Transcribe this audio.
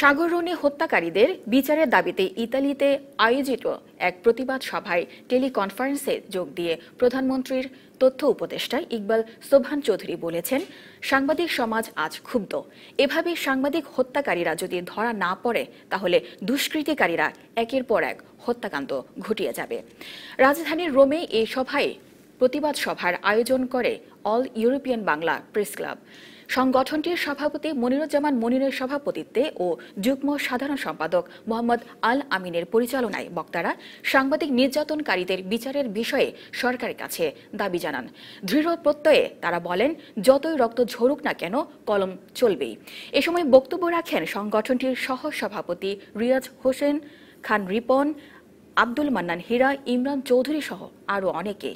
সাগররণে হত্যাকারীদের বিচারের দাবিতে ইতালিতে আয়োজিত এক প্রতিবাদ সভায় টেলিকনফারেন্সে যোগ দিয়ে প্রধানমন্ত্রীর তথ্য উপদেষ্টা ইকবাল সোভান চৌধুরী বলেছেন সাংবাদিক সমাজ আজ ক্ষুব্ধ এভাবে সাংবাদিক হত্যাকারীরা যদি ধরা না পড়ে তাহলে দুষ্কৃতিকারীরা একের পর এক হত্যাকাণ্ড ঘটিয়ে যাবে রাজধানীর রোমে এই সভায় প্রতিবাদ সভার আয়োজন করে all European Bangla press club সংগঠনটির সভাপতি মনিরুজ্জামান মনিরের সভাপতিত্বে ও যুগ্ম সাধারণ সম্পাদক মোহাম্মদ আল আমিনের পরিচালনায় বক্তারা সাংবাদিক নির্যাতনকারীদের বিচারের বিষয়ে সরকারের কাছে দাবি জানান দৃঢ় প্রত্যয়ে তারা বলেন যতই রক্ত ঝরুক না কেন কলম চলবেই এ সময় বক্তব্য রাখেন সংগঠনটির সহ সভাপতি রিয়াজ হোসেন খান রিপন আব্দুল মান্নান হীরা ইমরান চৌধুরী সহ আরও অনেকে